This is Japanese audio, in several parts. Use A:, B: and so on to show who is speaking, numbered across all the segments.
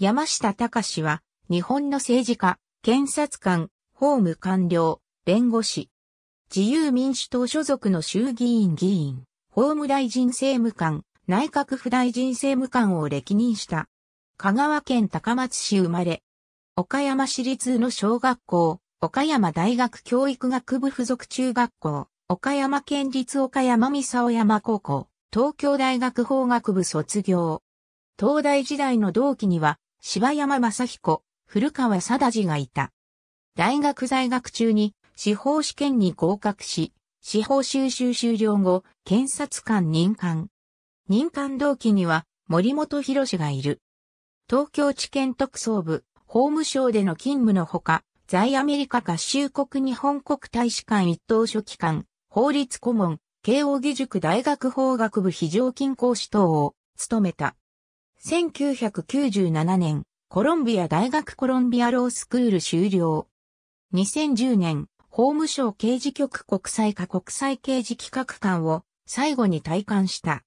A: 山下隆は、日本の政治家、検察官、法務官僚、弁護士。自由民主党所属の衆議院議員、法務大臣政務官、内閣府大臣政務官を歴任した。香川県高松市生まれ。岡山市立の小学校、岡山大学教育学部附属中学校、岡山県立岡山三沢山高校、東京大学法学部卒業。東大時代の同期には、柴山正彦、古川貞治がいた。大学在学中に司法試験に合格し、司法修習終了後、検察官任官。任官同期には森本博士がいる。東京地検特捜部、法務省での勤務のほか、在アメリカ合衆国日本国大使館一等書記官、法律顧問、慶應義塾大学法学部非常勤講師等を務めた。1997年、コロンビア大学コロンビアロースクール修了。2010年、法務省刑事局国際化国際刑事企画官を最後に退官した。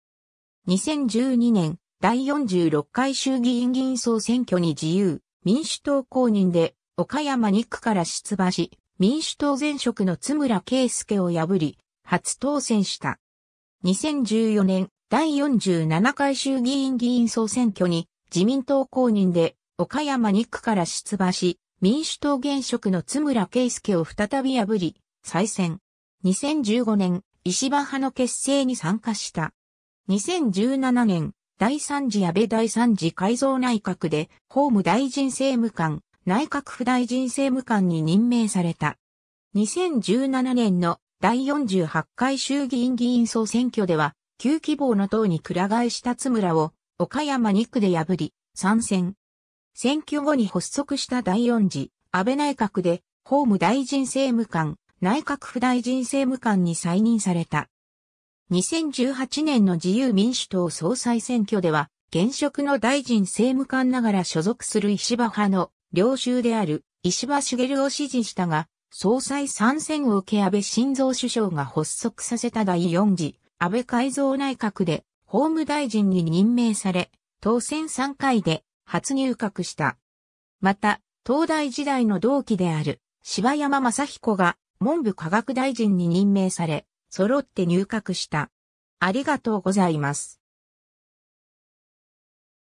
A: 2012年、第46回衆議院議員総選挙に自由、民主党公認で、岡山2区から出馬し、民主党前職の津村圭介を破り、初当選した。2014年、第47回衆議院議員総選挙に自民党公認で岡山2区から出馬し、民主党現職の津村圭介を再び破り、再選。2015年、石破派の結成に参加した。2017年、第3次安倍第3次改造内閣で法務大臣政務官、内閣府大臣政務官に任命された。2017年の第48回衆議院議員総選挙では旧希望の党に倉返替えした津村を岡山2区で破り、参戦。選挙後に発足した第4次安倍内閣で法務大臣政務官、内閣府大臣政務官に再任された。2018年の自由民主党総裁選挙では、現職の大臣政務官ながら所属する石破派の領収である石破茂を支持したが、総裁参戦を受け安倍晋三首相が発足させた第4次安倍改造内閣で法務大臣に任命され、当選3回で初入閣した。また、東大時代の同期である柴山正彦が文部科学大臣に任命され、揃って入閣した。ありがとうございます。